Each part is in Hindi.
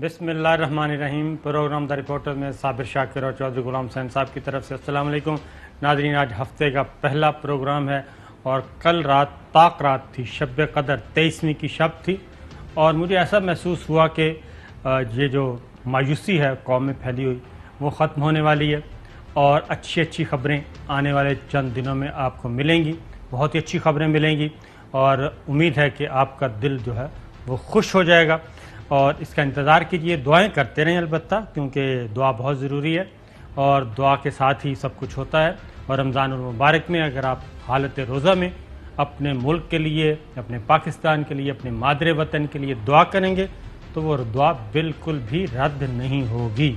बिसमीम प्रोग्राम द रिपोर्टर में साबिर शाकिर और चौधरी गुलाम हुसैन साहब की तरफ से असल नाजरीन आज हफ्ते का पहला प्रोग्राम है और कल रात पाक रात थी शब कदर तेईसवीं की शब थी और मुझे ऐसा महसूस हुआ कि ये जो मायूसी है कौम में फैली हुई वो ख़त्म होने वाली है और अच्छी अच्छी खबरें आने वाले चंद दिनों में आपको मिलेंगी बहुत ही अच्छी खबरें मिलेंगी और उम्मीद है कि आपका दिल जो है वो खुश हो जाएगा और इसका इंतज़ार कीजिए दुआएं करते रहें अलबत् क्योंकि दुआ बहुत ज़रूरी है और दुआ के साथ ही सब कुछ होता है और रमज़ान मुबारक में अगर आप हालत रोज़ा में अपने मुल्क के लिए अपने पाकिस्तान के लिए अपने मादरे वतन के लिए दुआ करेंगे तो वो दुआ बिल्कुल भी रद्द नहीं होगी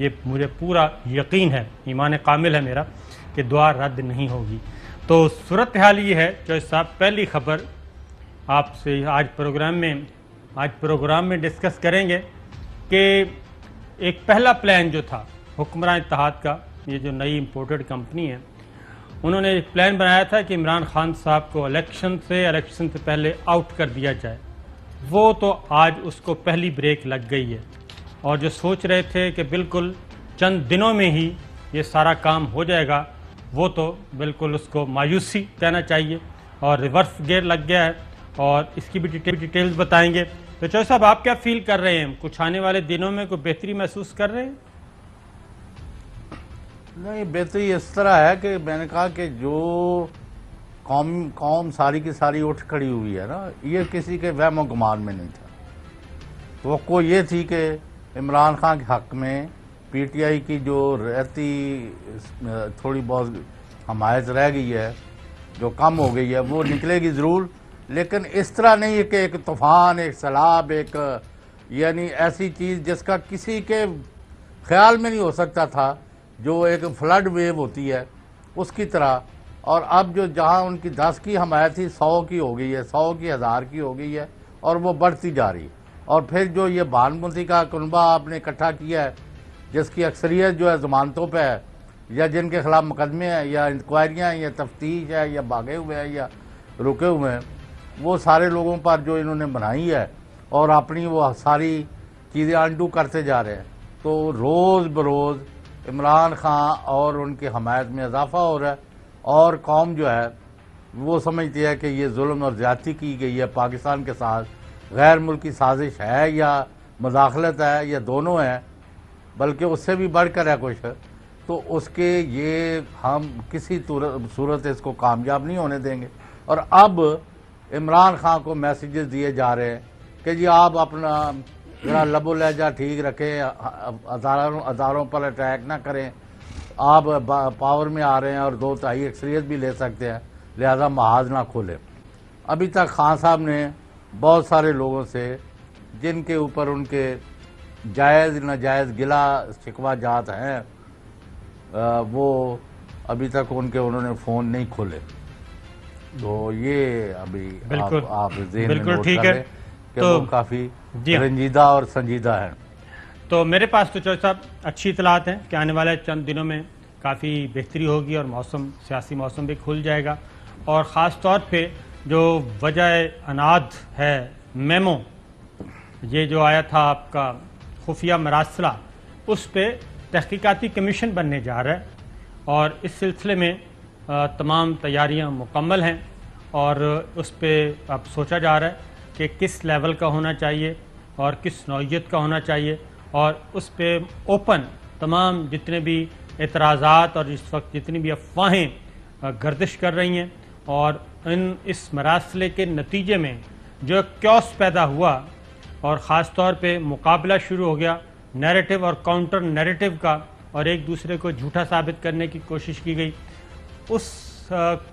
ये मुझे पूरा यकीन है ईमान कामिल है मेरा कि दुआ रद्द नहीं होगी तो सूरत हाल ये है जो साहब पहली खबर आपसे आज प्रोग्राम में आज प्रोग्राम में डिस्कस करेंगे कि एक पहला प्लान जो था हुक्मरान इतिहाद का ये जो नई इम्पोर्टेड कंपनी है उन्होंने एक प्लान बनाया था कि इमरान खान साहब को इलेक्शन से इलेक्शन से पहले आउट कर दिया जाए वो तो आज उसको पहली ब्रेक लग गई है और जो सोच रहे थे कि बिल्कुल चंद दिनों में ही ये सारा काम हो जाएगा वो तो बिल्कुल उसको मायूसी कहना चाहिए और रिवर्स गेयर लग गया है और इसकी भी डिटेल डिटेल्स बताएंगे तो चौधरी साहब आप क्या फील कर रहे हैं कुछ आने वाले दिनों में कोई बेहतरी महसूस कर रहे हैं नहीं बेहतरी इस तरह है कि मैंने कहा कि जो कौम कौम सारी की सारी उठ खड़ी हुई है ना ये किसी के वहम गुमान में नहीं था तो वो को ये थी कि इमरान खान के हक में पीटीआई की जो रहती थोड़ी बहुत हमायत रह गई है जो कम हो गई है वो निकलेगी ज़रूर लेकिन इस तरह नहीं है कि एक तूफान एक सैलाब एक यानी ऐसी चीज़ जिसका किसी के ख्याल में नहीं हो सकता था जो एक फ्लड वेव होती है उसकी तरह और अब जो जहां उनकी दस की हमायत थी सौ की हो गई है सौ की हज़ार की हो गई है और वो बढ़ती जा रही और फिर जो ये बानमती का कुनबा आपने इकट्ठा किया है जिसकी अक्सरियत जो है ज़मानतों पर है या जिनके खिलाफ मुकदमे हैं या इंक्वायरियाँ हैं या तफ्तीश है या भागे हुए हैं या रुके हुए हैं वो सारे लोगों पर जो इन्होंने बनाई है और अपनी वो सारी चीज़ें अंडू करते जा रहे हैं तो रोज़ बरोज़ इमरान खान और उनकी हमायत में इजाफा हो रहा है और कौम जो है वो समझती है कि ये जुल्म और ज्यादती की गई है पाकिस्तान के साथ गैर मुल्की साजिश है या मदाखलत है या दोनों है बल्कि उससे भी बढ़ कर है कुछ तो उसके ये हम किसी सूरत इसको कामयाब नहीं होने देंगे और अब इमरान खान को मैसेजेस दिए जा रहे हैं कि जी आप अपना जरा लबो लहजा ठीक रखें अदारों हजारों पर अटैक ना करें आप पावर में आ रहे हैं और दो तहाई अक्सरियत भी ले सकते हैं लिहाजा महाज ना खोलें अभी तक खान साहब ने बहुत सारे लोगों से जिनके ऊपर उनके जायज़ नाजायज़ गिला शिकवा जात हैं वो अभी तक उनके उन्होंने फ़ोन नहीं खोले तो ये अभी बिल्कुल आप, आप बिल्कुल ठीक है तो काफी रंजीदा और संजीदा है तो मेरे पास तो चौधरी साहब अच्छी इतलात हैं कि आने वाले चंद दिनों में काफ़ी बेहतरी होगी और मौसम सियासी मौसम भी खुल जाएगा और ख़ास तौर पे जो वजह अनाद है मेमो ये जो आया था आपका खुफिया मरासला उस पर तहकीकती कमीशन बनने जा रहा है और इस सिलसिले में तमाम तैयारियां मुकम्मल हैं और उस पर अब सोचा जा रहा है कि किस लेवल का होना चाहिए और किस नौीयत का होना चाहिए और उस पर ओपन तमाम जितने भी एतराज़ात और इस वक्त जितनी भी अफवाहें गर्दिश कर रही हैं और इन इस मरासले के नतीजे में जो क्योस पैदा हुआ और ख़ास तौर पर मुकाबला शुरू हो गया नैरेटिव और काउंटर नैरेटिव का और एक दूसरे को झूठा साबित करने की कोशिश की गई उस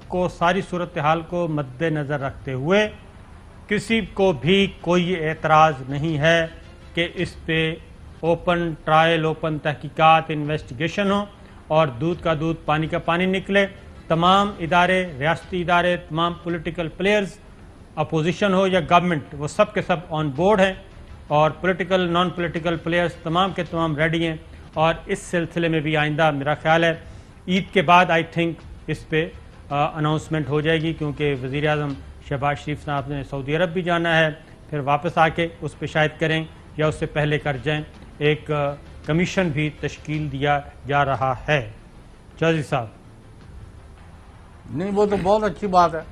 को सारी सूरत हाल को मद्देनज़र रखते हुए किसी को भी कोई एतराज़ नहीं है कि इस पे ओपन ट्रायल ओपन तहकीकात इन्वेस्टिगेशन हो और दूध का दूध पानी का पानी निकले तमाम इदारे रियाती इदारे तमाम पॉलिटिकल प्लेयर्स अपोजिशन हो या गवर्नमेंट वो सब के सब ऑन बोर्ड हैं और पॉलिटिकल नॉन पॉलिटिकल प्लेयर्स तमाम के तमाम रेडी हैं और इस सिलसिले में भी आइंदा मेरा ख्याल है ईद के बाद आई थिंक इस पर अनाउंसमेंट हो जाएगी क्योंकि वज़ी अजम शहबाज शरीफ साहब ने सऊदी अरब भी जाना है फिर वापस आके उस पर शायद करें या उससे पहले कर जाएं एक कमीशन भी तश्कील दिया जा रहा है चौधरी साहब नहीं वो तो बहुत अच्छी बात है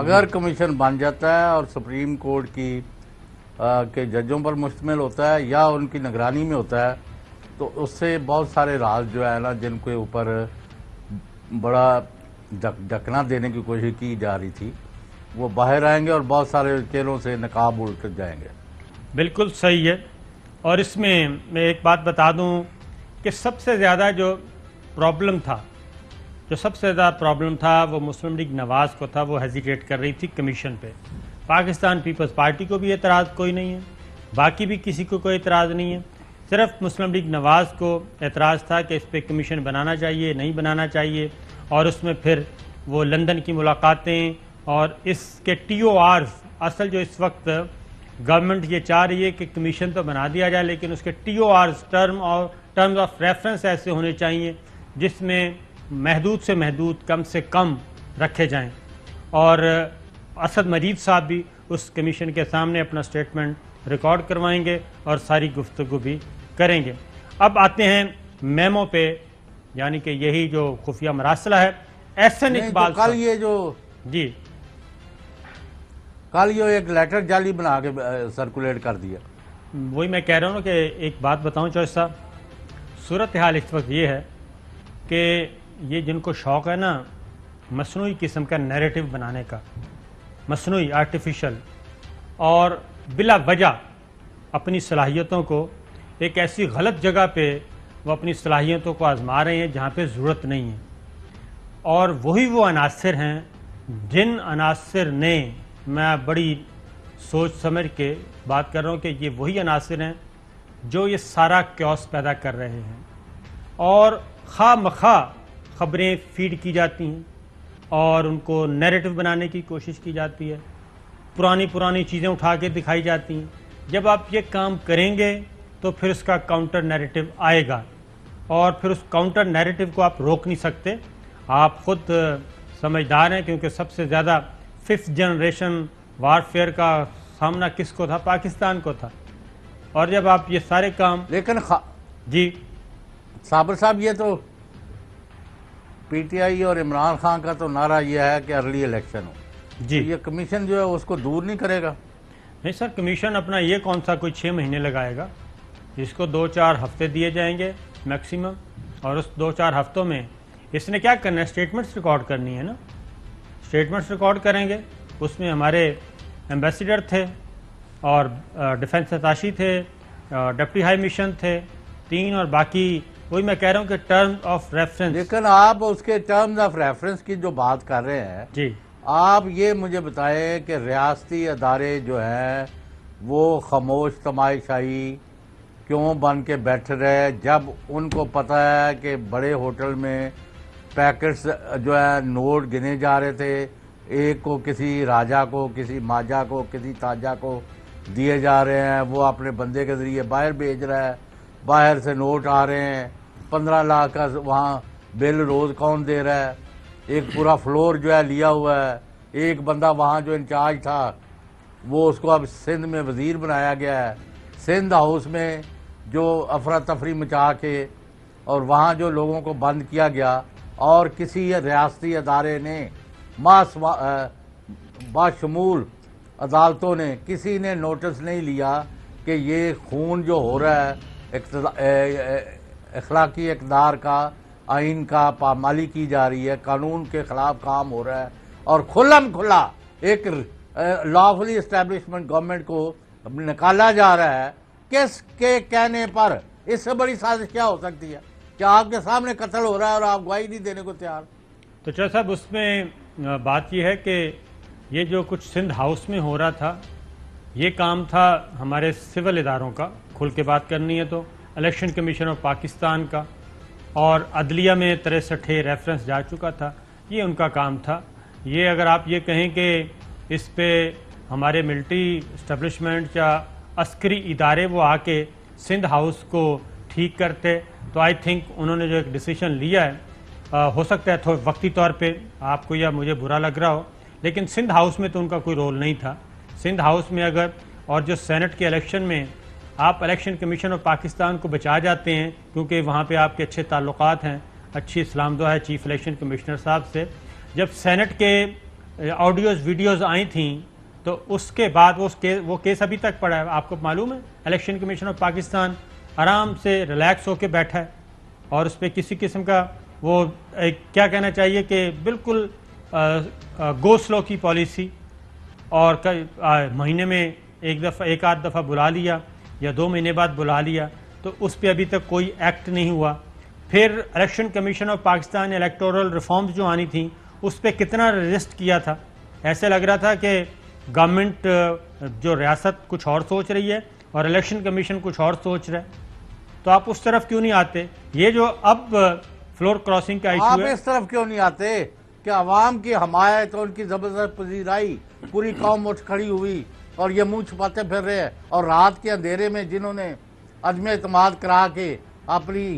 अगर कमीशन बन जाता है और सुप्रीम कोर्ट की आ, के जजों पर मुश्तमिल होता है या उनकी निगरानी में होता है तो उससे बहुत सारे राज जो है ना जिनके ऊपर बड़ा डक डकना देने की कोशिश की जा रही थी वो बाहर आएंगे और बहुत सारे चेलों से नकाब उड़ कर जाएंगे बिल्कुल सही है और इसमें मैं एक बात बता दूं कि सबसे ज़्यादा जो प्रॉब्लम था जो सबसे ज़्यादा प्रॉब्लम था वो मुस्लिम लीग नवाज़ को था वो हेजिटेट कर रही थी कमीशन पे पाकिस्तान पीपल्स पार्टी को भी एतराज़ कोई नहीं है बाकी भी किसी को कोई एतराज़ नहीं है सिर्फ मुस्लिम लीग नवाज़ को एतराज़ था कि इस पर कमीशन बनाना चाहिए नहीं बनाना चाहिए और उसमें फिर वो लंदन की मुलाकातें और इसके टी ओ आर असल जो इस वक्त गवर्नमेंट ये चाह रही है कि कमीशन तो बना दिया जाए लेकिन उसके टी ओ आर टर्म और टर्म्स ऑफ रेफरेंस ऐसे होने चाहिए जिसमें महदूद से महदूद कम से कम रखे जाएं और असद मजीद साहब भी उस कमीशन के सामने अपना स्टेटमेंट रिकॉर्ड करवाएंगे और सारी गुफ्तु भी करेंगे अब आते हैं मेमो पे यानी कि यही जो खुफिया मरासला है एहसन तो इकबाल कल ये जो जी कल ये एक लेटर जाली बना के सर्कुलेट कर दिया वही मैं कह रहा हूँ कि एक बात बताऊँ चौस साहब सूरत हाल इस वक्त ये है कि ये जिनको शौक़ है ना मसनू किस्म का नैरेटिव बनाने का मसनू आर्टिफिशल और बिला वजह अपनी सलाहियतों को एक ऐसी गलत जगह पे वो अपनी सलाहियतों को आज़मा रहे हैं जहाँ पे ज़रूरत नहीं है और वही वो अनासर हैं जिन अनासर ने मैं बड़ी सोच समझ के बात कर रहा हूँ कि ये वही अनासर हैं जो ये सारा क्योस पैदा कर रहे हैं और खा मखा ख़बरें फीड की जाती हैं और उनको नैरेटिव बनाने की कोशिश की जाती है पुरानी पुरानी चीज़ें उठा के दिखाई जाती हैं जब आप ये काम करेंगे तो फिर उसका काउंटर नैरेटिव आएगा और फिर उस काउंटर नैरेटिव को आप रोक नहीं सकते आप खुद समझदार हैं क्योंकि सबसे ज़्यादा फिफ्थ जनरेशन वारफेयर का सामना किसको था पाकिस्तान को था और जब आप ये सारे काम लेकिन जी साबर साहब ये तो पीटीआई और इमरान खान का तो नारा यह है कि अर्ली इलेक्शन हो जी तो ये कमीशन जो है उसको दूर नहीं करेगा नहीं सर कमीशन अपना ये कौन सा कोई छः महीने लगाएगा इसको दो चार हफ्ते दिए जाएंगे मैक्सिमम और उस दो चार हफ्तों में इसने क्या करना है स्टेटमेंट्स रिकॉर्ड करनी है ना स्टेटमेंट्स रिकॉर्ड करेंगे उसमें हमारे एम्बेसडर थे और डिफेंस हताशी थे डिप्टी हाई मिशन थे तीन और बाकी वही मैं कह रहा हूँ कि टर्म ऑफ रेफरेंस लेकिन आप उसके टर्म्स ऑफ रेफरेंस की जो बात कर रहे हैं जी आप ये मुझे बताएं कि रियासती अदारे जो हैं वो खामोश तमाशाही क्यों बन के बैठ रहे जब उनको पता है कि बड़े होटल में पैकेट्स जो है नोट गिने जा रहे थे एक को किसी राजा को किसी माजा को किसी ताजा को दिए जा रहे हैं वो अपने बंदे के ज़रिए बाहर भेज रहा है बाहर से नोट आ रहे हैं पंद्रह लाख का वहाँ बिल रोज़ कौन दे रहा है एक पूरा फ्लोर जो है लिया हुआ है एक बंदा वहाँ जो इंचार्ज था वो उसको अब सिंध में वज़ीर बनाया गया है सिंध हाउस में जो अफरा तफरी मचा के और वहाँ जो लोगों को बंद किया गया और किसी रियासती अदारे ने मास बाशमूल अदालतों ने किसी ने नोटिस नहीं लिया कि ये खून जो हो रहा है अखलाकी इकदार का आइन का पामाली की जा रही है कानून के ख़िलाफ़ काम हो रहा है और खुलम खुला एक लॉफुली इस्टेब्लिशमेंट गवर्नमेंट को निकाला जा रहा है किस के कहने पर इससे बड़ी साजिश क्या हो सकती है क्या आपके सामने कत्ल हो रहा है और आप गवाही नहीं देने को तैयार तो चल साहब उसमें बात यह है कि ये जो कुछ सिंध हाउस में हो रहा था ये काम था हमारे सिविल इदारों का खुल के बात करनी है तो इलेक्शन कमीशन ऑफ पाकिस्तान का और अदलिया में तिरसठे रेफरेंस जा चुका था ये उनका काम था ये अगर आप ये कहें कि इस पर हमारे मिल्ट्री इस्टबलिशमेंट या अस्करी इदारे वो आके सिंध हाउस को ठीक करते तो आई थिंक उन्होंने जो एक डिसीजन लिया है आ, हो सकता है थोड़ा वक्ती तौर पे आपको या मुझे बुरा लग रहा हो लेकिन सिंध हाउस में तो उनका कोई रोल नहीं था सिंध हाउस में अगर और जो सेनेट के इलेक्शन में आप इलेक्शन कमीशन ऑफ पाकिस्तान को बचा जाते हैं क्योंकि वहाँ पर आपके अच्छे ताल्लुक हैं अच्छी इस्लाम दो है चीफ इलेक्शन कमिश्नर साहब से जब सेनेट के ऑडियोज़ वीडियोज़ आई थी तो उसके बाद वो केस वो केस अभी तक पड़ा है आपको मालूम है इलेक्शन कमीशन ऑफ पाकिस्तान आराम से रिलैक्स होकर बैठा है और उस पर किसी किस्म का वो एक क्या कहना चाहिए कि बिल्कुल गोसलो की पॉलिसी और महीने में एक दफ़ा एक आध दफ़ा बुला लिया या दो महीने बाद बुला लिया तो उस पर अभी तक कोई एक्ट नहीं हुआ फिर election commission of Pakistan electoral reforms जो आनी थी उस पर कितना रजिस्ट किया था ऐसे लग रहा था कि गवर्नमेंट जो रियासत कुछ और सोच रही है और इलेक्शन कमीशन कुछ और सोच रहा है तो आप उस तरफ क्यों नहीं आते ये जो अब फ्लोर क्रॉसिंग का इशू है इस तरफ क्यों नहीं आते कि अवाम की हमायत और उनकी जबरदस्त पजीराई पूरी कौम उठ खड़ी हुई और ये मुंह छुपाते फिर रहे हैं और रात के अंधेरे में जिन्होंने अदम अतमाद करा के अपनी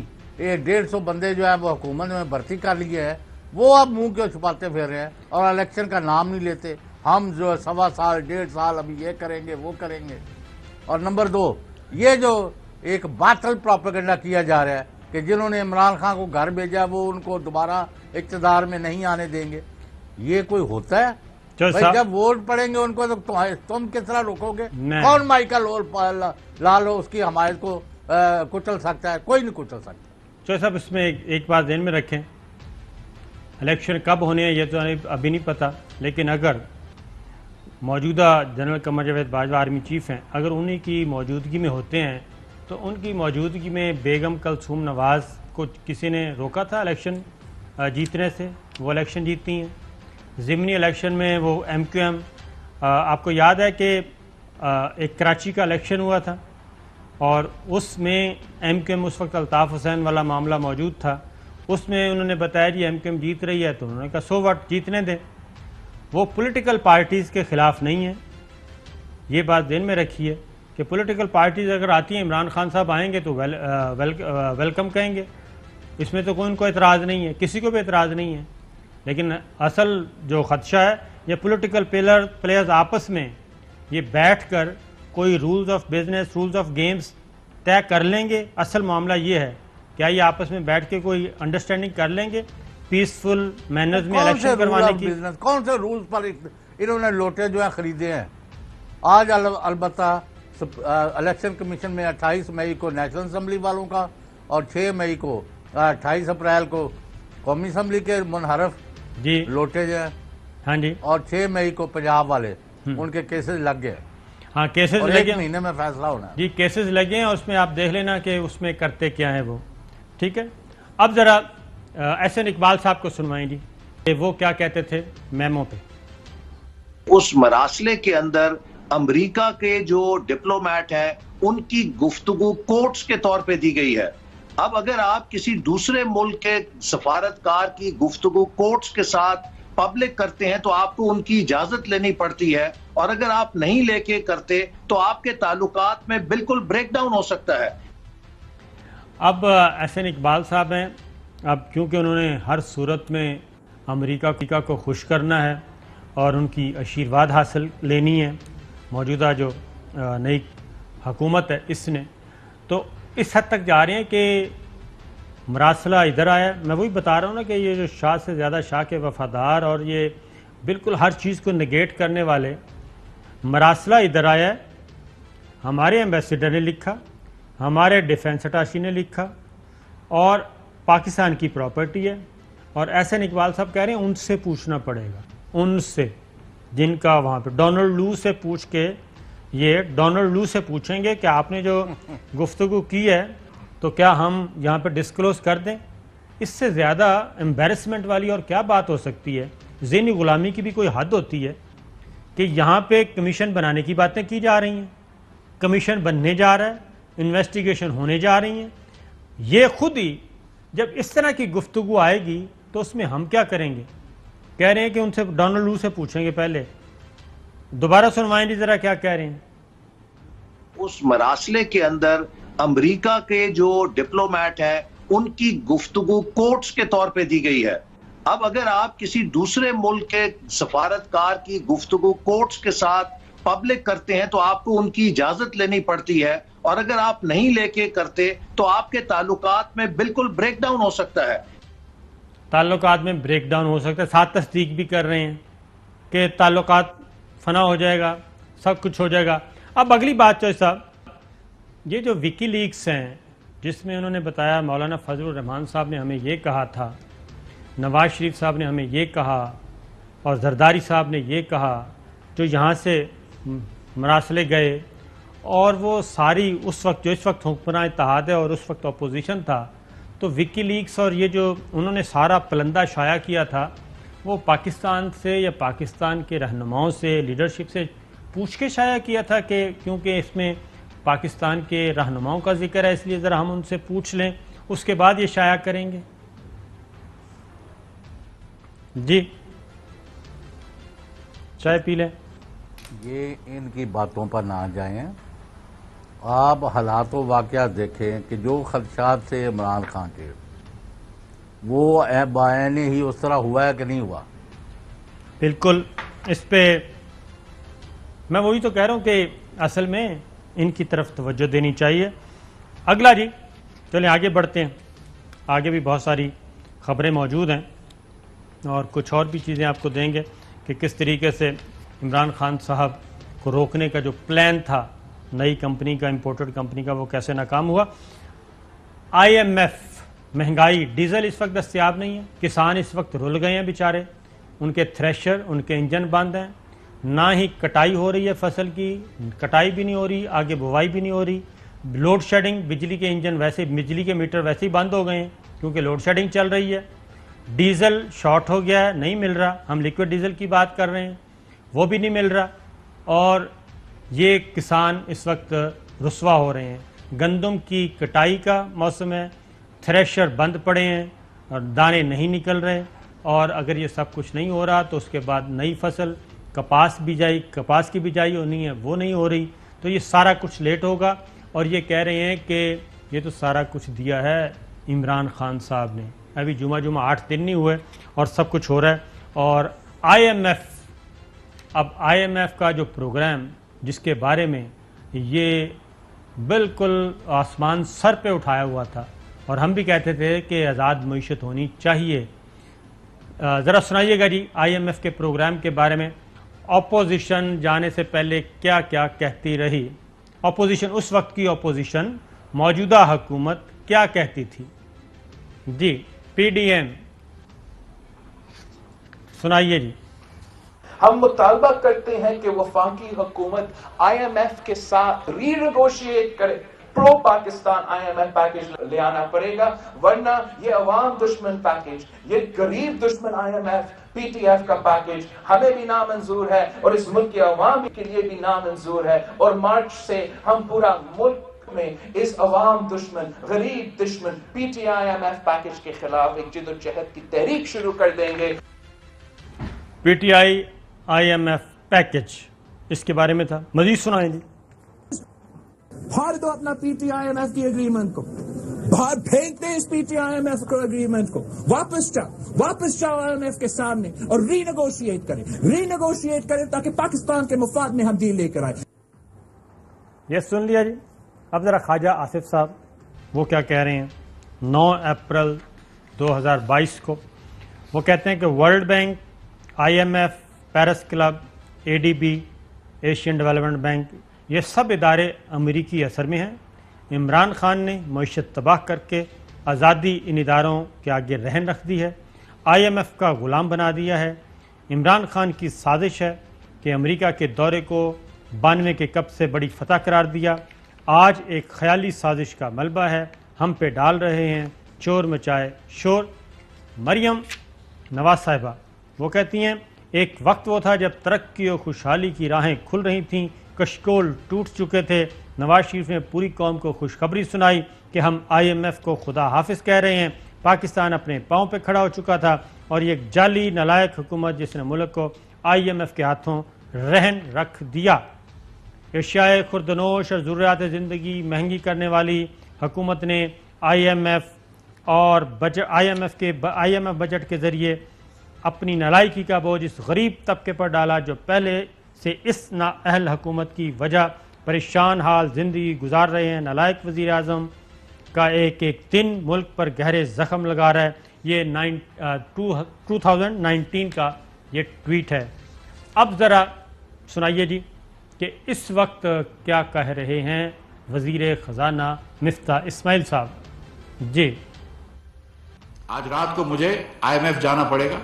डेढ़ सौ बंदे जो है वो हुकूमत में भर्ती कर लिए हैं वो अब मुंह क्यों छुपाते फिर रहे हैं और इलेक्शन का नाम नहीं लेते हम जो सवा साल डेढ़ साल अभी ये करेंगे वो करेंगे और नंबर दो ये जो एक बातल प्रॉपरगेंडा किया जा रहा है कि जिन्होंने इमरान खान को घर भेजा वो उनको दोबारा इकतदार में नहीं आने देंगे ये कोई होता है भाई जब वोट पड़ेंगे उनको तो, तो तुम किस तरह रोकोगे कौन माइकल और लाल उसकी हमारे को आ, कुचल सकता है कोई नहीं कुचल सकता चलो साहब इसमें एक, एक बात ध्यान में रखें इलेक्शन कब होने हैं ये तो अभी नहीं पता लेकिन अगर मौजूदा general Qamar Javed Bajwa army chief हैं अगर उन्हीं की मौजूदगी में होते हैं तो उनकी मौजूदगी में बेगम कलसूम नवाज़ को किसी ने रोका था इलेक्शन जीतने से वो इलेक्शन जीतती हैं ज़मनी इलेक्शन में वो एम क्यू एम आपको याद है कि एक कराची का इलेक्शन हुआ था और उसमें एम क्यू एम उस वक्त अल्ताफ़ हुसैन वाला मामला मौजूद था उसमें उन्होंने बताया जी एम क्यू एम जीत रही है तो उन्होंने कहा सो वट जीतने दें वो पॉलिटिकल पार्टीज़ के ख़िलाफ़ नहीं है ये बात दिन में रखी है कि पॉलिटिकल पार्टीज़ अगर आती हैं इमरान खान साहब आएंगे तो वेल, वेल, वेलकम कहेंगे इसमें तो कोई उनको एतराज़ नहीं है किसी को भी एतराज़ नहीं है लेकिन असल जो ख़दशा है ये पोलिटिकल प्लेयर प्लेयर्स आपस में ये बैठ कर कोई rules of business rules of games तय कर लेंगे असल मामला ये है क्या ये आपस में बैठ के कोई अंडरस्टैंडिंग कर लेंगे पीसफुल मैनर्स में इलेक्शन करवाने की बिजनेस कौन से रूल्स पर इन्होंने लोटे जो है खरीदे हैं आज अलबत् इलेक्शन कमीशन में 28 मई को नेशनल असम्बली वालों का और 6 मई को 28 अप्रैल को कौमी असम्बली के मुनहरफ जी लोटे जो हैं हाँ जी और 6 मई को पंजाब वाले हम्म। उनके केसेस लग गए हाँ केसेस लगे महीने में फैसला होना जी केसेस लगे हैं उसमें आप देख लेना कि उसमें करते क्या है वो ठीक है अब ज़रा एस एन इकबाल साहब को सुनवाएं जी वो क्या कहते थे मेमो पे उस मरासले के अंदर अमेरिका के जो डिप्लोमेट है उनकी गुफ्तु कोर्ट्स के तौर पे दी गई है अब अगर आप किसी दूसरे मुल्क के सफारतकार की गुफ्तु कोर्ट्स के साथ पब्लिक करते हैं तो आपको उनकी इजाजत लेनी पड़ती है और अगर आप नहीं लेके करते तो आपके ताल्लुकात में बिल्कुल ब्रेकडाउन हो सकता है अब एहसन इकबाल साहब हैं अब क्योंकि उन्होंने हर सूरत में अमेरिका अमरीका को खुश करना है और उनकी आशीर्वाद हासिल लेनी है मौजूदा जो नई हकूमत है इसने तो इस हद तक जा रहे हैं कि मरासला इधर आया मैं वही बता रहा हूँ ना कि ये जो शाह से ज़्यादा शाह के वफादार और ये बिल्कुल हर चीज़ को निगेट करने वाले मरासला इधर आया हमारे एम्बेसडर ने लिखा हमारे डिफेंस अटाशी ने लिखा और पाकिस्तान की प्रॉपर्टी है और ऐसे इकबाल साहब कह रहे हैं उनसे पूछना पड़ेगा उनसे जिनका वहाँ पे डोनल्ड लू से पूछ के ये डोनल्ड लू से पूछेंगे कि आपने जो गुफ्तु की है तो क्या हम यहाँ पे डिस्क्लोज कर दें इससे ज़्यादा एम्बेरसमेंट वाली और क्या बात हो सकती है जिन ग़ुलामी की भी कोई हद होती है कि यहाँ पे कमीशन बनाने की बातें की जा रही हैं कमीशन बनने जा रहा है इन्वेस्टिगेशन होने जा रही हैं ये खुद ही जब इस तरह की गुफ्तु आएगी तो उसमें हम क्या करेंगे कह रहे हैं कि उनसे डोनाल्ड लू से पूछेंगे पहले दोबारा सुनवाएंगे जरा क्या कह रहे हैं उस मरासले के अंदर अमेरिका के जो डिप्लोमेट है उनकी गुफ्तगु कोर्ट्स के तौर पे दी गई है अब अगर आप किसी दूसरे मुल्क के सफारतकार की गुफ्तगु कोर्ट्स के साथ पब्लिक करते हैं तो आपको उनकी इजाजत लेनी पड़ती है और अगर आप नहीं लेके करते तो आपके ताल्लुकात में बिल्कुल ब्रेक डाउन हो सकता है ताल्लुकात में ब्रेक डाउन हो सकता है साथ तस्दीक भी कर रहे हैं कि ताल्लुकात फना हो जाएगा सब कुछ हो जाएगा अब अगली बात चौधरी साहब ये जो विकी लीग्स हैं जिसमें उन्होंने बताया मौलाना फजल रहमान साहब ने हमें ये कहा था नवाज शरीफ साहब ने हमें ये कहा और जरदारी साहब ने ये कहा जो यहाँ से मरासले गए और वो सारी उस वक्त जो इस वक्त हुक्मरान इतिहाद है और उस वक्त अपोजिशन था तो विकी लीक्स और ये जो उन्होंने सारा पलंदा शाया किया था वो पाकिस्तान से या पाकिस्तान के रहनुमाओं से लीडरशिप से पूछ के शाया किया था कि क्योंकि इसमें पाकिस्तान के रहनुमाओं का जिक्र है इसलिए ज़रा हम उनसे पूछ लें उसके बाद ये शाया करेंगे जी चाय पी लें ये इनकी बातों पर ना जाएं आप हालात वाक़ देखें कि जो खदशात थे इमरान खान के वो बायन ही उस तरह हुआ है कि नहीं हुआ बिल्कुल इस पर मैं वही तो कह रहा हूँ कि असल में इनकी तरफ तवज्जो देनी चाहिए अगला जी चले आगे बढ़ते हैं आगे भी बहुत सारी खबरें मौजूद हैं और कुछ और भी चीज़ें आपको देंगे कि किस तरीके से इमरान खान साहब को रोकने का जो प्लान था नई कंपनी का इंपोर्टेड कंपनी का वो कैसे नाकाम हुआ आईएमएफ महंगाई डीजल इस वक्त दस्तियाब नहीं है किसान इस वक्त रुल गए हैं बेचारे उनके थ्रेशर उनके इंजन बंद हैं ना ही कटाई हो रही है फसल की कटाई भी नहीं हो रही आगे बुवाई भी नहीं हो रही लोड शेडिंग बिजली के इंजन वैसे बिजली के मीटर वैसे ही बंद हो गए हैं क्योंकि लोड शेडिंग चल रही है डीजल शॉर्ट हो गया है नहीं मिल रहा हम लिक्विड डीजल की बात कर रहे हैं वो भी नहीं मिल रहा और ये किसान इस वक्त रसवा हो रहे हैं गंदम की कटाई का मौसम है थ्रेशर बंद पड़े हैं और दाने नहीं निकल रहे और अगर ये सब कुछ नहीं हो रहा तो उसके बाद नई फसल कपास बिजाई कपास की बिजाई होनी है वो नहीं हो रही तो ये सारा कुछ लेट होगा और ये कह रहे हैं कि ये तो सारा कुछ दिया है इमरान खान साहब ने अभी जुमा जुमा आठ दिन नहीं हुए और सब कुछ हो रहा है और आईएमएफ अब आईएमएफ का जो प्रोग्राम जिसके बारे में ये बिल्कुल आसमान सर पे उठाया हुआ था और हम भी कहते थे कि आज़ाद मीशत होनी चाहिए ज़रा सुनाइएगा जी आईएमएफ के प्रोग्राम के बारे में अपोजिशन जाने से पहले क्या क्या कहती रही अपोजिशन उस वक्त की अपोजिशन मौजूदा हुकूमत क्या कहती थी जी पीडीएम सुनाइए जी हम मुतालबा करते हैं कि वफाकी हुकूमत आईएमएफ के साथ रीनगोशिएट करे प्रो पाकिस्तान आईएमएफ पैकेज ले आना पड़ेगा वरना ये अवाम दुश्मन पैकेज ये गरीब दुश्मन आईएमएफ पीटीएफ का पैकेज हमें भी नामंजूर है और इस मुल्क के अवाम के लिए भी नामंजूर है और मार्च से हम पूरा मुल्क में इस अवाम दुश्मन गरीब दुश्मन पीटीआईएमएफ पैकेज के खिलाफ एक जिदोजहद की तहरीक शुरू कर देंगे पीटीआई आईएमएफ पैकेज इसके बारे में था मजीद सुनाए जी फाड़ दो अपना पीटीआईएमएफ की एग्रीमेंट को बाहर फेंक दे इस पीटीआईएमएफ को एग्रीमेंट को वापस जाओ वापस जाओ आईएमएफ के सामने और रीनेगोशिएट करें रीनेगोशिएट करें ताकि पाकिस्तान के मुफाद में हम डील लेकर आए ये सुन लिया जी अब जरा ख्वाजा आसिफ साहब वो क्या कह रहे हैं 9 अप्रैल 2022 को वो कहते हैं कि world bank IMF Paris club ADB Asian development bank ये सब इदारे अमरीकी असर में हैं इमरान खान ने मीशत तबाह करके आज़ादी इन इदारों के आगे रहन रख दी है आईएमएफ का ग़ुलाम बना दिया है इमरान खान की साजिश है कि अमेरिका के दौरे को बानवे के कप से बड़ी फतह करार दिया आज एक ख्याली साजिश का मलबा है हम पे डाल रहे हैं चोर मचाए शोर मरियम नवाज साहिबा वो कहती हैं एक वक्त वो था जब तरक्की और खुशहाली की राहें खुल रही थीं कशकोल टूट चुके थे नवाज शरीफ ने पूरी कौम को खुशखबरी सुनाई कि हम आईएमएफ को खुदा हाफिज कह रहे हैं पाकिस्तान अपने पाँव पर खड़ा हो चुका था और ये जाली नलायक हुकूमत जिसने मुल्क को आईएमएफ के हाथों रहन रख दिया एशियाए खुरदनोश और ज़रूरियात ज़िंदगी महंगी करने वाली हुकूमत ने एफ़ और बजट एफ़ के एफ बजट के ज़रिए अपनी नलायकी का बोझ इस गरीब तबके पर डाला जो पहले से इस नाअहल हकूमत की वजह परेशान हाल जिंदगी गुजार रहे हैं नलायक वज़ी अजम का एक एक दिन मुल्क पर गहरे ज़ख्म लगा रहा है ये nine two two thousand nineteen का ये ट्वीट है अब ज़रा सुनाइए जी कि इस वक्त क्या कह रहे हैं वजीर ख़जाना मिफ्ता इसमाइल साहब जी आज रात को मुझे आईएमएफ जाना पड़ेगा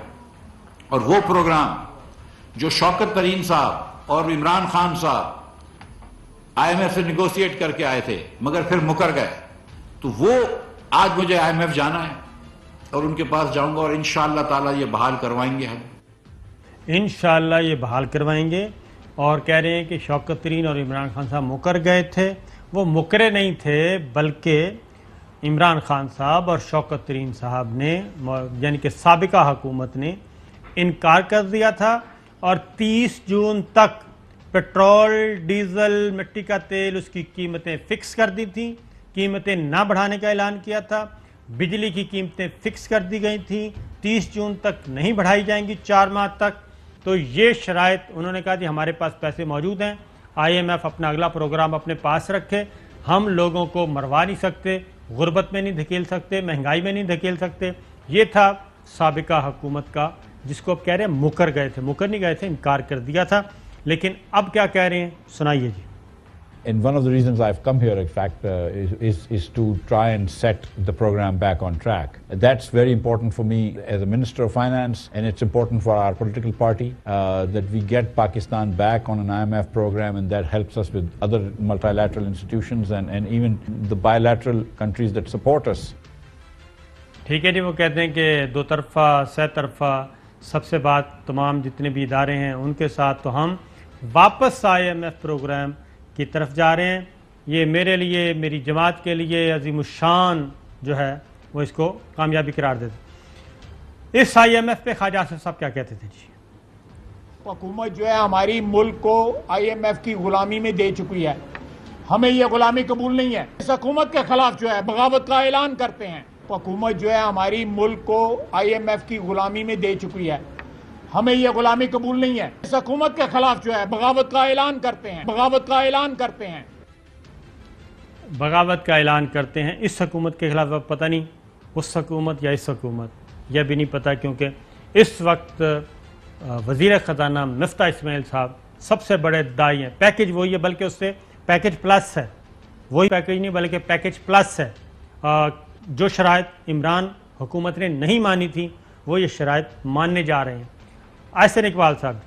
और वो प्रोग्राम जो शौकत तरीन साहब और इमरान खान साहब आईएमएफ से निगोशिएट करके आए थे मगर फिर मुकर गए तो वो आज मुझे आईएमएफ जाना है और उनके पास जाऊंगा और इन ताला ये बहाल करवाएंगे हम इन ये बहाल करवाएंगे और कह रहे हैं कि शौकत तरीन और इमरान खान साहब मुकर गए थे वो मुकरे नहीं थे बल्कि इमरान खान साहब और शौकत तरीन साहब ने यानी कि सबका हुकूमत ने इनकार कर दिया था और 30 जून तक पेट्रोल डीजल मिट्टी का तेल उसकी कीमतें फिक्स कर दी थी कीमतें ना बढ़ाने का ऐलान किया था बिजली की कीमतें फिक्स कर दी गई थी 30 जून तक नहीं बढ़ाई जाएंगी चार माह तक तो ये शराय उन्होंने कहा कि हमारे पास पैसे मौजूद हैं आईएमएफ अपना अगला प्रोग्राम अपने पास रखे हम लोगों को मरवा नहीं सकते गुर्बत में नहीं धकेल सकते महंगाई में नहीं धकेल सकते ये था सबका हुकूमत का जिसको आप कह रहे हैं मुकर गए थे मुकर नहीं गए थे इनकार कर दिया था लेकिन अब क्या कह रहे हैं सुनाइए जी And one of the reasons I've come here, in fact, uh, is, is, is to try and set the program back on track. That's very important for me as a Minister of Finance, and it's important for our political party uh, that we get Pakistan back on an IMF program, and that helps us with other multilateral institutions and, and even the bilateral countries that support us. ठीक है जी वो कहते हैं कि दो तरफा सह तरफा सबसे बात तमाम जितने भी इदारे हैं उनके साथ तो हम वापस आई एम एफ़ प्रोग्राम की तरफ जा रहे हैं ये मेरे लिए मेरी जमात के लिए अजीम शान जो है वो इसको कामयाबी करार देते इस आई एम एफ़ पे ख्वाजा से साहब क्या कहते थे जी हुकूमत जो है हमारी मुल्क को एफ की गुलामी में दे चुकी है हमें यह गुलामी कबूल नहीं है इस हकूमत के खिलाफ जो है बगावत का ऐलान करते हैं हुकूमत जो है हमारी मुल्क को आईएमएफ की गुलामी में दे चुकी है हमें यह गुलामी कबूल नहीं है इस हकूमत के खिलाफ जो है बगावत का ऐलान करते हैं बगावत का ऐलान करते हैं बगावत का ऐलान करते हैं इस हकूमत के खिलाफ अब पता नहीं उस हकूमत या इस हकूमत यह भी नहीं पता क्योंकि इस वक्त वजीर ख़जाना मफ्ता इसमाइल साहब सबसे बड़े दाई हैं पैकेज वही है बल्कि उससे पैकेज प्लस है वही पैकेज नहीं बल्कि पैकेज प्लस है जो शरात इमरान हुकूमत ने नहीं मानी थी वो ये शरात मानने जा रहे हैं आसन इकबाल साहब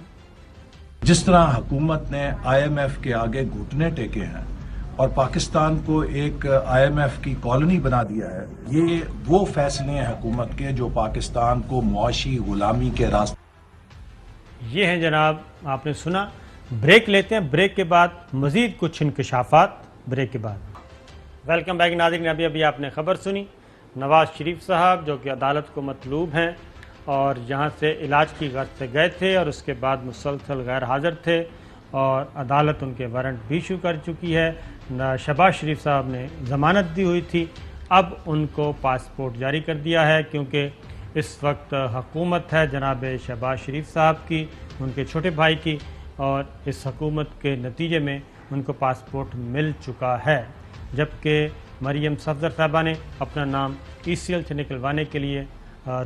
जिस तरह हुकूमत ने आईएमएफ के आगे घुटने टेके हैं और पाकिस्तान को एक आईएमएफ की कॉलोनी बना दिया है ये वो फैसले हैं हुकूमत के जो पाकिस्तान को मुआशी गुलामी के रास्ते ये हैं जनाब आपने सुना ब्रेक लेते हैं ब्रेक के बाद मज़ीद कुछ इनकशाफात ब्रेक के बाद वेलकम बैक ने अभी अभी आपने ख़बर सुनी नवाज़ शरीफ साहब जो कि अदालत को मतलूब हैं और यहाँ से इलाज की गर्ज से गए थे और उसके बाद मुसलसल गैर हाजिर थे और अदालत उनके वारंट भी इशू कर चुकी है शबाज शरीफ साहब ने ज़मानत दी हुई थी अब उनको पासपोर्ट जारी कर दिया है क्योंकि इस वक्त हकूमत है जनाब शहबाज शरीफ साहब की उनके छोटे भाई की और इस हकूमत के नतीजे में उनको पासपोर्ट मिल चुका है जबकि मरीम सफदर साहबा ने अपना नाम ई e से निकलवाने के लिए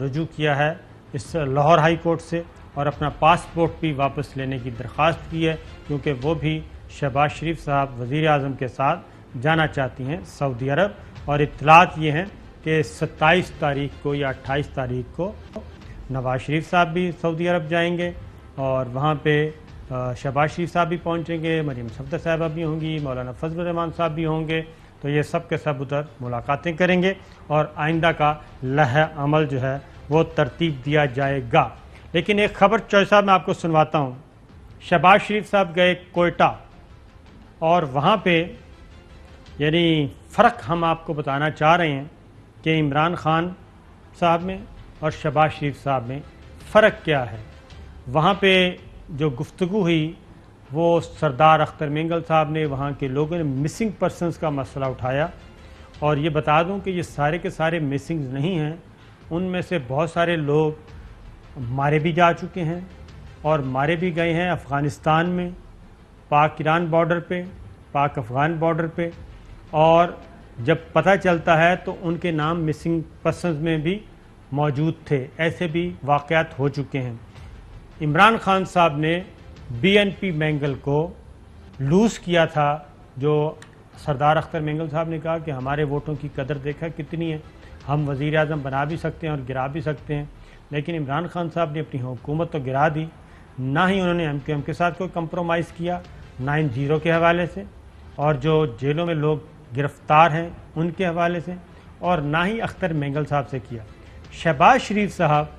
रजू किया है इस लाहौर हाई कोर्ट से और अपना पासपोर्ट भी वापस लेने की दरख्वास्त की है क्योंकि वो भी शहबाज शरीफ साहब वज़ी अजम के साथ जाना चाहती हैं सऊदी अरब और इतलात ये हैं कि सत्ताईस तारीख को या अट्ठाईस तारीख को नवाज शरीफ साहब भी सऊदी अरब जाएंगे और वहाँ पर शबाज शरीफ साहब भी पहुँचेंगे मरीम सफदर साहबा भी होंगी मौलाना रहमान साहब भी होंगे तो ये सब के सब उधर मुलाकातें करेंगे और आइंदा का लह अमल जो है वो तरतीब दिया जाएगा लेकिन एक खबर चौसा साहब मैं आपको सुनवाता हूँ शबाज शरीफ साहब गए कोयटा और वहाँ पे यानी फ़र्क हम आपको बताना चाह रहे हैं कि इमरान खान साहब में और शबाज शरीफ साहब में फ़र्क क्या है वहाँ पे जो गुफ्तु हुई वो सरदार अख्तर मेंगल साहब ने वहाँ के लोगों ने मिसिंग पर्सनस का मसला उठाया और ये बता दूँ कि ये सारे के सारे मिसिंग नहीं हैं उनमें से बहुत सारे लोग मारे भी जा चुके हैं और मारे भी गए हैं अफ़गानिस्तान में पाक ईरान बॉर्डर पे पाक अफ़गान बॉर्डर पे और जब पता चलता है तो उनके नाम मिसिंग पर्सनस में भी मौजूद थे ऐसे भी वाक़ हो चुके हैं इमरान खान साहब ने बीएनपी मैंगल को लूज़ किया था जो सरदार अख्तर मैंगल साहब ने कहा कि हमारे वोटों की कदर देखा कितनी है हम वज़ी अजम बना भी सकते हैं और गिरा भी सकते हैं लेकिन इमरान खान साहब ने अपनी हुकूमत तो गिरा दी ना ही उन्होंने एम क्यू एम के साथ कोई कंप्रोमाइज़ किया नाइन जीरो के हवाले से और जो जेलों में लोग गिरफ़्तार हैं उनके हवाले से और ना ही अख्तर मैंगल साहब से किया शहबाज शरीफ साहब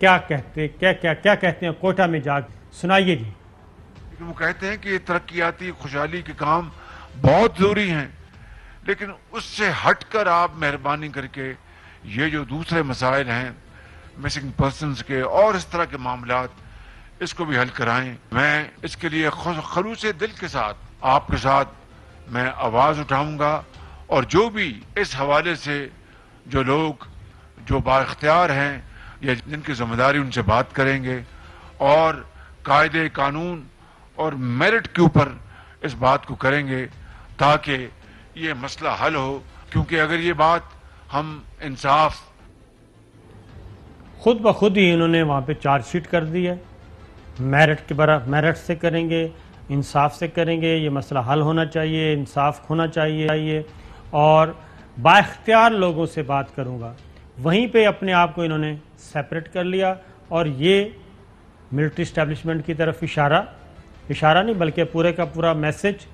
क्या कहते क्या क्या क्या कहते हैं कोटा में जा सुनाइए जी वो कहते हैं कि तरक्याती खुशहाली के काम बहुत जरूरी हैं लेकिन उससे हटकर आप मेहरबानी करके ये जो दूसरे मसाइल हैं मिसिंग पर्सन के और इस तरह के मामला इसको भी हल कराएं मैं इसके लिए खलूस दिल के साथ आपके साथ मैं आवाज़ उठाऊंगा और जो भी इस हवाले से जो लोग जो बाख्तियार हैं या जिनकी जिम्मेदारी उनसे बात करेंगे और कायदे कानून और मेरिट के ऊपर इस बात को करेंगे ताकि ये मसला हल हो क्योंकि अगर ये बात हम इंसाफ खुद ब खुद ही इन्होंने वहाँ पे चार्जशीट कर दी है मेरिट के बरा मेरिट से करेंगे इंसाफ से करेंगे ये मसला हल होना चाहिए इंसाफ होना चाहिए और बाख्तियार लोगों से बात करूँगा वहीं पे अपने आप को इन्होंने सेपरेट कर लिया और ये मिलिट्री स्टैब्लिशमेंट की तरफ इशारा इशारा नहीं बल्कि पूरे का पूरा मैसेज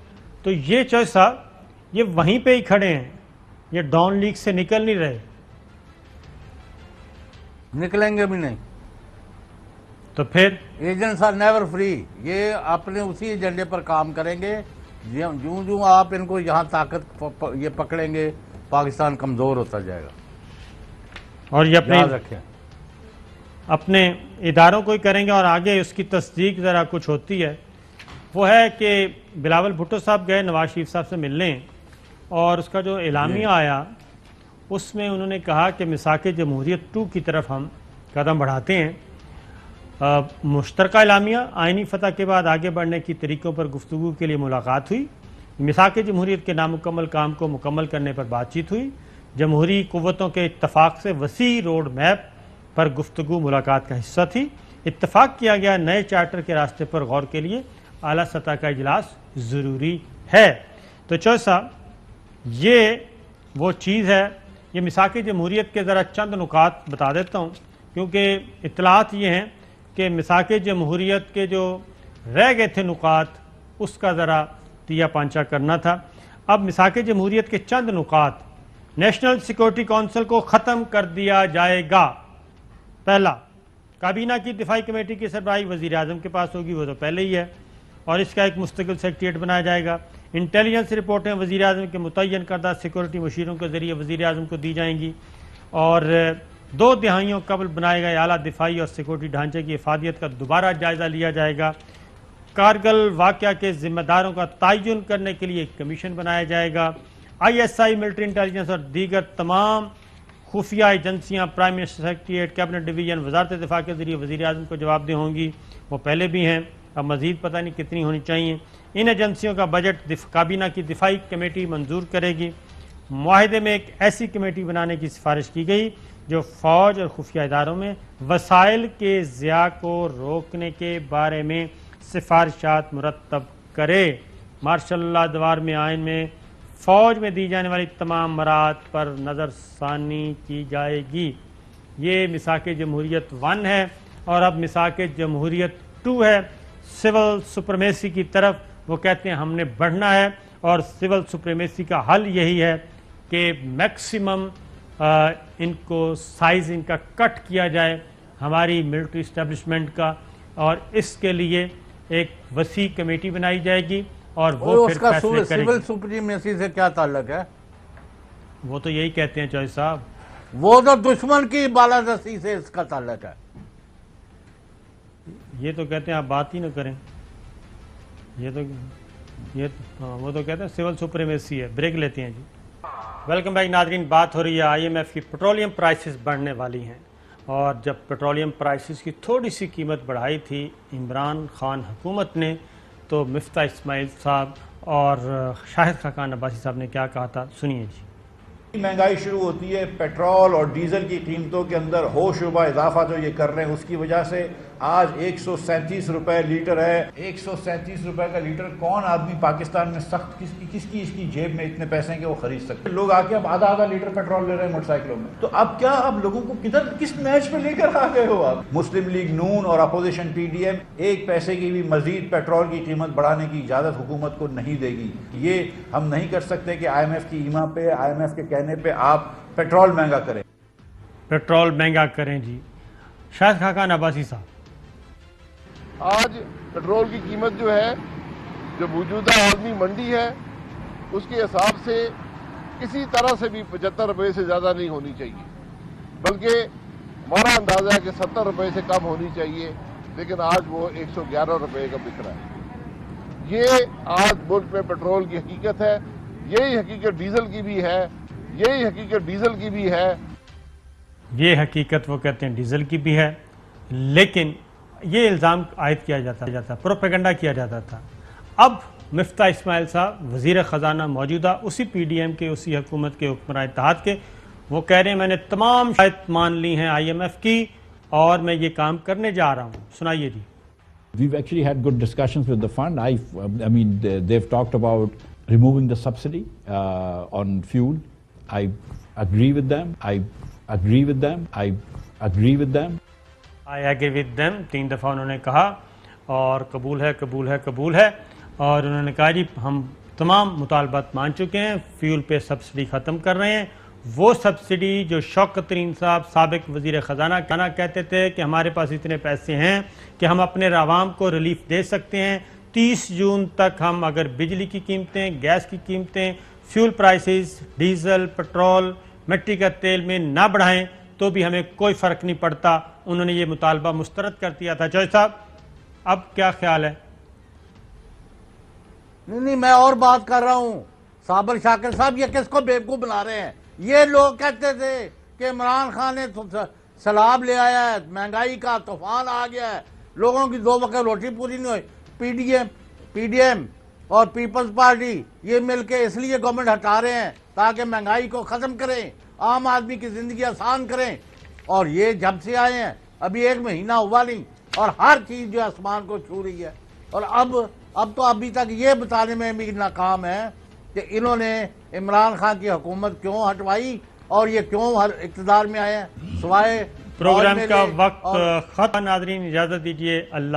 तो ये चॉइस साहब ये वहीं पे ही खड़े हैं ये डाउन लीग से निकल नहीं रहे निकलेंगे भी नहीं तो फिर एजेंट्स आर नेवर फ्री ये अपने उसी एजेंडे पर काम करेंगे जो जो आप इनको यहाँ ताकत ये पकड़ेंगे पाकिस्तान कमज़ोर होता जाएगा और ये अपने अपने इदारों को ही करेंगे और आगे उसकी तस्दीक ज़रा कुछ होती है वो है कि बिलावल भुट्टो साहब गए नवाज शरीफ साहब से मिलने और उसका जो एलामिया आया उसमें उन्होंने कहा कि मिसाक जमहूरीत टू की तरफ हम कदम बढ़ाते हैं मुश्तर एलामिया आइनी फतह के बाद आगे बढ़ने की तरीक़ों पर गुफ्तु के लिए मुलाकात हुई मिसाक जमहूरीत के नामुकम्मल काम को मुकम्मल करने पर बातचीत हुई जमहूरी कुतों के इतफाक़ से वसी रोड मैप पर गुफ्तु मुलाकात का हिस्सा थी इतफाक़ किया गया नए चार्टर के रास्ते पर गौर के लिए अली सतह का इजलास ज़रूरी है तो चौसा ये वो चीज़ है ये मिसाक जमहूरीत के ज़रा चंद नुकात बता देता हूँ क्योंकि इतलात ये हैं कि मिसाक जमहूरीत के जो रह गए थे नुकात उसका ज़रा तिया पांचा करना था अब मिसाक जमहूरीत के चंद नुकात नेशनल सिक्योरिटी काउंसिल को ख़त्म कर दिया जाएगा पहला काबीना की दिफाई कमेटी की सरबराही वजीर अजम के पास होगी वो तो पहले ही है और इसका एक मुस्तकिल सेक्रट्रिएट बनाया जाएगा इंटेलिजेंस रिपोर्टें वजी अजम के मुतन करदा सिक्योरिटी मशीरों के ज़रिए वजी अजम को दी जाएंगी और दो दहाइयों कबल बनाए गए अला दिफाई और सिक्योरिटी ढांचे की अफादियत का दोबारा जायज़ा लिया जाएगा कारगल वाक़ के ज़िम्मेदारों का तयन करने के लिए एक कमीशन बनाया जाएगा आईएसआई मिलिट्री इंटेलिजेंस और दीगर तमाम खुफिया एजेंसियाँ prime minister secretariat cabinet division वजारत दिफा के जरिए वजी अजम को जवाब दें होंगी वो पहले भी हैं अब मज़ीद पता नहीं कितनी होनी चाहिए इन एजेंसियों का बजट काबीना की दिफाई कमेटी मंजूर करेगी माहदे में एक ऐसी कमेटी बनाने की सिफारिश की गई जो फ़ौज और खुफिया इदारों में वसाइल के ज़िया को रोकने के बारे में सिफारशात मुरतब करे मार्शल दवार में आयन में फौज में दी जाने वाली तमाम मराहत पर नज़रसानी की जाएगी ये मिसाक जमहूरीत वन है और अब मिसाक जमहूरीत टू है सिविल सुप्रमेसी की तरफ वो कहते हैं हमने बढ़ना है और सिविल सुप्रेमेसी का हल यही है कि मैक्सिमम इनको साइज़ इनका कट किया जाए हमारी मिलिट्री इस्टेब्लिशमेंट का और इसके लिए एक वसी कमेटी बनाई जाएगी और वो फिर उसका सिविल सुप्रीमेसी से क्या ताल्लुक है वो तो यही कहते हैं चौधरी साहब वो तो दुश्मन की बालादस्ती से इसका ताल्लुक है ये तो कहते हैं आप बात ही ना करें ये तो ये तो, हाँ, वो तो कहते हैं सिविल सुप्रीमेसी है ब्रेक लेते हैं जी वेलकम बैक नाजरीन बात हो रही है आईएमएफ की पेट्रोलियम प्राइसेस बढ़ने वाली हैं और जब पेट्रोलियम प्राइसेस की थोड़ी सी कीमत बढ़ाई थी इमरान खान हुकूमत ने तो मफ्ता इसमाइल साहब और शाहिद खाकान अब्बासी साहब ने क्या कहा था सुनिए जी महंगाई शुरू होती है पेट्रोल और डीजल की कीमतों के अंदर होशुबा इजाफा जो ये कर रहे हैं उसकी वजह से आज एक सौ रुपए लीटर है एक सौ का लीटर कौन आदमी पाकिस्तान में सख्त किसकी किसकी इसकी जेब में इतने पैसे हैं कि वो खरीद सकते लोग आके अब आधा आधा लीटर पेट्रोल ले रहे हैं मोटरसाइकिलों में तो अब क्या आप लोगों को किधर किस मैच में लेकर आ गए हो आप मुस्लिम लीग नून और अपोजिशन पी एक पैसे की भी मजीद पेट्रोल की कीमत बढ़ाने की इजाजत हुकूमत को नहीं देगी ये हम नहीं कर सकते कि आई की ईमा पे आई के कहने पर आप पेट्रोल महंगा करें पेट्रोल महंगा करें जी शायद खाकान अब्बासी साहब आज पेट्रोल की कीमत जो है जो मौजूदा आदमी मंडी है उसके हिसाब से किसी तरह से भी पचहत्तर रुपये से ज़्यादा नहीं होनी चाहिए बल्कि हमारा अंदाज़ा है कि सत्तर रुपये से कम होनी चाहिए लेकिन आज वो एक सौ ग्यारह रुपये का बिक रहा है ये आज मुल्क में पेट्रोल की हकीकत है यही हकीकत डीजल की भी है यही हकीकत डीजल की भी है ये हकीकत वो कहते हैं डीजल की भी है लेकिन ये इल्ज़ाम आयद किया जाता जाता प्रोपेगेंडा किया जाता था अब मफ्ता इसमाइल साहब वजीर ख़जाना मौजूदा उसी पी डी एम के उसी हुकूमत के हुक्मर इतिहाद के वो कह रहे हैं मैंने तमाम शायद मान ली हैं आई एम एफ़ की और मैं ये काम करने जा रहा हूँ सुनाइए जी We've actually had good discussions with the fund. I, I mean, they've talked about removing the subsidy uh, on fuel. I agree with them. I agree with them. I agree with them. I agree with them तीन दफ़ा उन्होंने कहा और कबूल है कबूल है कबूल है और उन्होंने कहा जी हम तमाम मुतालबात मान चुके हैं फ्यूल पे सब्सिडी ख़त्म कर रहे हैं वो सब्सिडी जो शौकतरीन तरीन साहब सबक वजीर ख़जाना खाना कहते थे कि हमारे पास इतने पैसे हैं कि हम अपने आवाम को रिलीफ दे सकते हैं तीस जून तक हम अगर बिजली की कीमतें गैस की कीमतें फ्यूल प्राइसेस डीजल पेट्रोल मिट्टी का तेल में ना बढ़ाएं तो भी हमें कोई फ़र्क नहीं पड़ता उन्होंने ये मुतालबा मुस्तरद कर दिया था जॉय साहब अब क्या ख्याल है नहीं नहीं मैं और बात कर रहा हूँ साबर शाकिर साहब ये किसको बेवकूफ़ बना रहे हैं ये लोग कहते थे कि इमरान खान ने तो सलाब ले आया है महंगाई का तूफान आ गया है लोगों की दो वक्त रोटी पूरी नहीं हुई पीडीएम पीडीएम और पीपल्स पार्टी ये मिलके इसलिए गवर्नमेंट हटा रहे हैं ताकि महंगाई को ख़त्म करें आम आदमी की जिंदगी आसान करें और ये जब से आए हैं अभी एक महीना हुआ नहीं और हर चीज़ जो आसमान को छू रही है और अब अब तो अभी तक ये बताने में भी नाकाम है कि इन्होंने इमरान खान की हुकूमत क्यों हटवाई और ये क्यों हर इकतदार में आए हैं सवाए प्रोग्राम का वक्त ख़त्म नाजरीन इजाज़त दीजिए अल्लाह